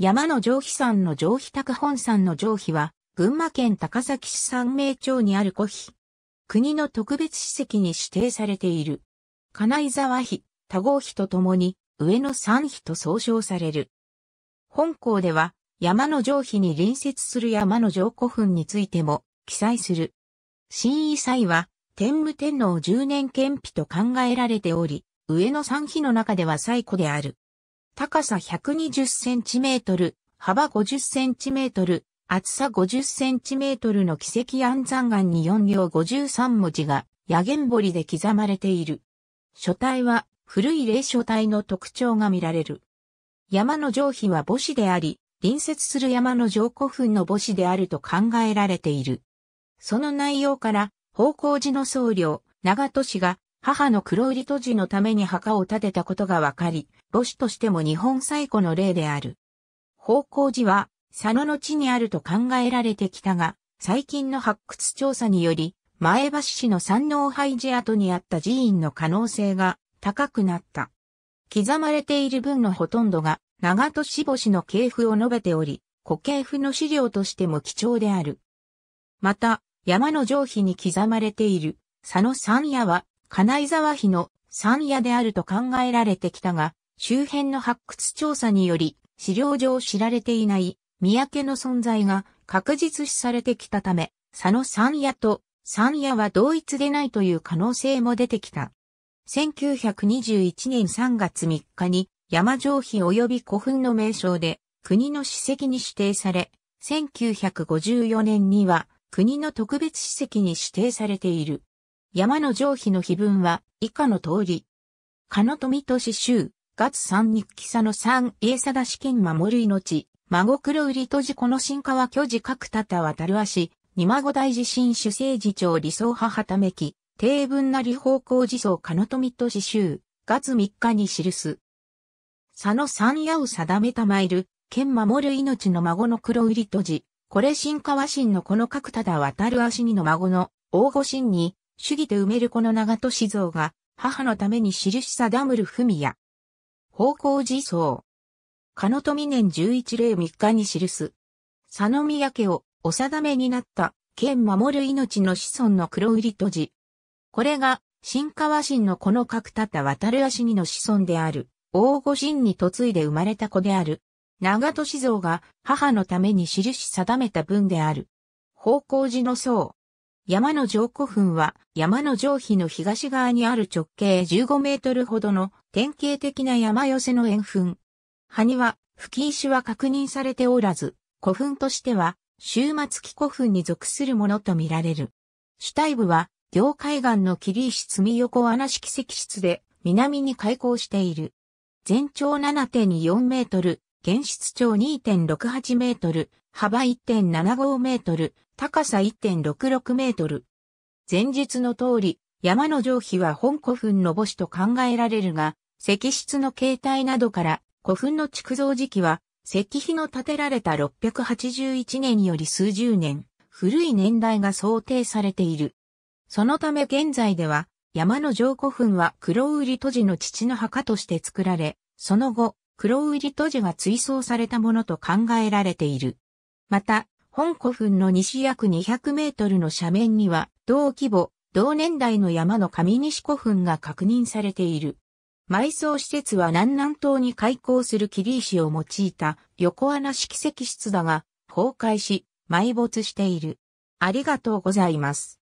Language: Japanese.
山の上皮山の上皮高本山の上皮は、群馬県高崎市三名町にある古碑。国の特別史跡に指定されている。金井沢碑、多合碑とともに、上野山碑と総称される。本校では、山の上皮に隣接する山の上古墳についても、記載する。新遺祭は、天武天皇十年憲碑と考えられており、上野山碑の中では最古である。高さ120センチメートル、幅50センチメートル、厚さ50センチメートルの奇跡安山岩に4両53文字が、野源堀で刻まれている。書体は、古い霊書体の特徴が見られる。山の上皮は母子であり、隣接する山の上古墳の母子であると考えられている。その内容から、方向寺の僧侶、長戸氏が母の黒売戸地のために墓を建てたことがわかり、母子としても日本最古の例である。方向寺は、佐野の地にあると考えられてきたが、最近の発掘調査により、前橋市の山王廃寺跡にあった寺院の可能性が高くなった。刻まれている文のほとんどが、長門母子の系譜を述べており、古系譜の資料としても貴重である。また、山の上皮に刻まれている、佐野山野は、金井沢碑の山野であると考えられてきたが、周辺の発掘調査により、資料上知られていない三宅の存在が確実視されてきたため、佐野山野と山野は同一でないという可能性も出てきた。1921年3月3日に山城碑及び古墳の名称で国の史跡に指定され、1954年には国の特別史跡に指定されている。山の上皮の碑文は以下の通り。かのとみとし州、月三日記佐の三家貞試験守る命、孫黒売りとじこの新川巨児角たた渡る足、二孫大地震主政寺長理想派ためき、定文なり方向自走かのとみとし州、月三日に記す。佐野三夜を定めたまいる、剣守る命の孫の黒売りとじ、これ新川新のこの角ただ渡る足にの孫の、大御神に、主義で埋めるこの長戸志雄が、母のために記し定むる文や、方向寺僧。かのとみ年十一例三日に記す。佐野宮家をお定めになった、剣守る命の子孫の黒売りとじ。これが、新川神のこの角立た渡る足にの子孫である、大御神に嫁いで生まれた子である。長戸志雄が母のために記し定めた文である。方向寺の僧。山の城古墳は山の城碑の東側にある直径15メートルほどの典型的な山寄せの円墳。埴輪、吹石は確認されておらず、古墳としては終末期古墳に属するものとみられる。主体部は行海岸の霧石積み横穴式石室で南に開港している。全長7.4メートル、現室長2.68メートル、幅1.75メートル、高さ1.66メートル。前述の通り、山の上皮は本古墳の墓と考えられるが、石室の形態などから古墳の築造時期は、石碑の建てられた681年より数十年、古い年代が想定されている。そのため現在では、山の上古墳は黒瓜都寺の父の墓として作られ、その後、黒瓜都寺が追葬されたものと考えられている。また、本古墳の西約200メートルの斜面には、同規模、同年代の山の上西古墳が確認されている。埋葬施設は南南東に開港する霧石を用いた横穴式石室だが、崩壊し、埋没している。ありがとうございます。